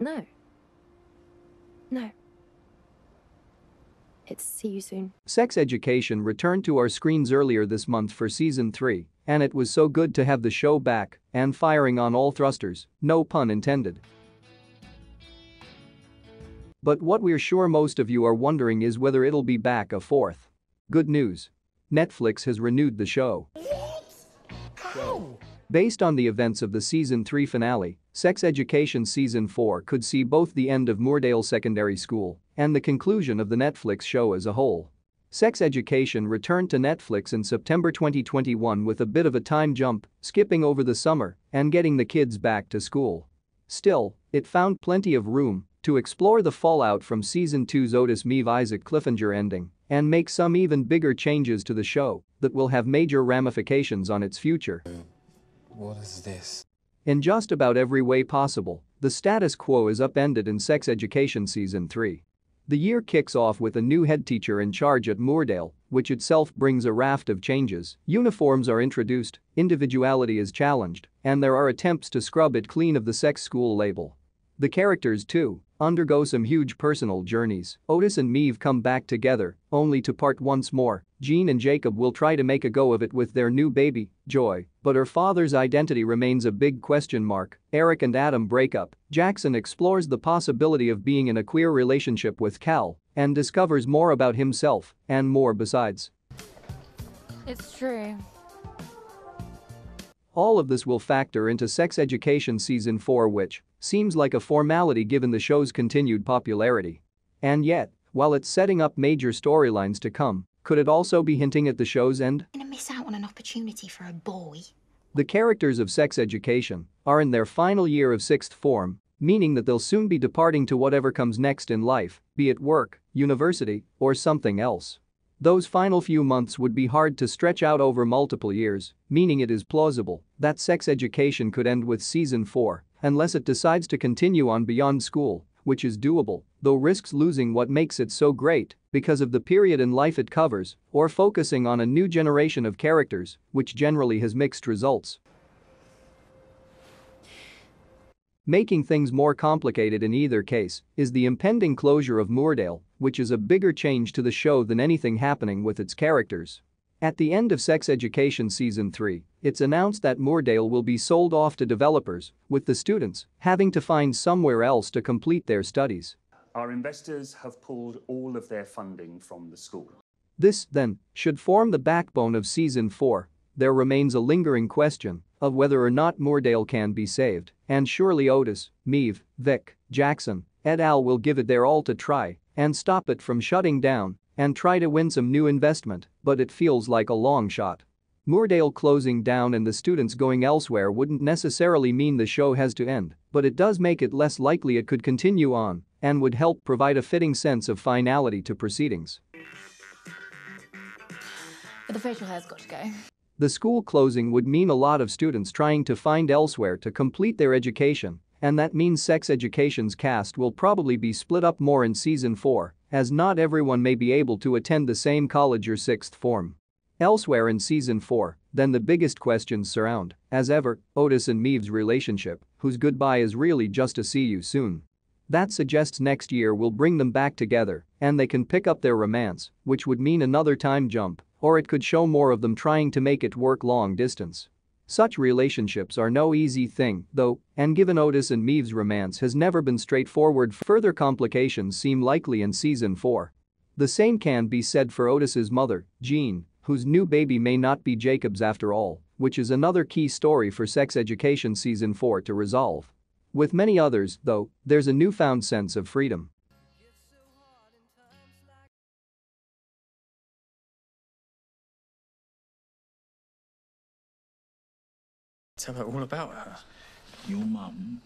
No. No. It's see you soon. Sex Education returned to our screens earlier this month for season 3, and it was so good to have the show back and firing on all thrusters, no pun intended. But what we're sure most of you are wondering is whether it'll be back a fourth. Good news. Netflix has renewed the show. Based on the events of the season 3 finale, Sex Education season 4 could see both the end of Moordale Secondary School and the conclusion of the Netflix show as a whole. Sex Education returned to Netflix in September 2021 with a bit of a time jump, skipping over the summer and getting the kids back to school. Still, it found plenty of room to explore the fallout from season 2's Otis Mev, Isaac Cliffinger ending and make some even bigger changes to the show that will have major ramifications on its future. What is this? In just about every way possible, the status quo is upended in Sex Education Season 3. The year kicks off with a new headteacher in charge at Moordale, which itself brings a raft of changes. Uniforms are introduced, individuality is challenged, and there are attempts to scrub it clean of the sex school label. The characters, too, undergo some huge personal journeys, Otis and Meve come back together, only to part once more. Jean and Jacob will try to make a go of it with their new baby, Joy, but her father's identity remains a big question mark. Eric and Adam break up. Jackson explores the possibility of being in a queer relationship with Cal and discovers more about himself and more besides. It's true. All of this will factor into Sex Education Season 4 which, Seems like a formality given the show's continued popularity. And yet, while it's setting up major storylines to come, could it also be hinting at the show's end? Gonna miss out on an opportunity for a boy. The characters of Sex Education are in their final year of sixth form, meaning that they'll soon be departing to whatever comes next in life, be it work, university, or something else. Those final few months would be hard to stretch out over multiple years, meaning it is plausible that sex education could end with season 4 unless it decides to continue on beyond school, which is doable, though risks losing what makes it so great because of the period in life it covers or focusing on a new generation of characters, which generally has mixed results. Making things more complicated in either case is the impending closure of Moordale, which is a bigger change to the show than anything happening with its characters. At the end of Sex Education Season 3, it's announced that Moordale will be sold off to developers, with the students having to find somewhere else to complete their studies. Our investors have pulled all of their funding from the school. This, then, should form the backbone of Season 4. There remains a lingering question of whether or not Moordale can be saved, and surely Otis, Meave, Vic, Jackson, et al. will give it their all to try and stop it from shutting down and try to win some new investment, but it feels like a long shot. Moordale closing down and the students going elsewhere wouldn't necessarily mean the show has to end, but it does make it less likely it could continue on and would help provide a fitting sense of finality to proceedings. But the facial hair's got to go. The school closing would mean a lot of students trying to find elsewhere to complete their education, and that means sex education's cast will probably be split up more in season 4 as not everyone may be able to attend the same college or sixth form. Elsewhere in season 4, then the biggest questions surround, as ever, Otis and Meve's relationship, whose goodbye is really just a see you soon. That suggests next year will bring them back together and they can pick up their romance, which would mean another time jump, or it could show more of them trying to make it work long distance. Such relationships are no easy thing, though, and given Otis and Meave's romance has never been straightforward, further complications seem likely in season 4. The same can be said for Otis's mother, Jean, whose new baby may not be Jacob's after all, which is another key story for Sex Education season 4 to resolve. With many others, though, there's a newfound sense of freedom. Tell her all about her. Your mum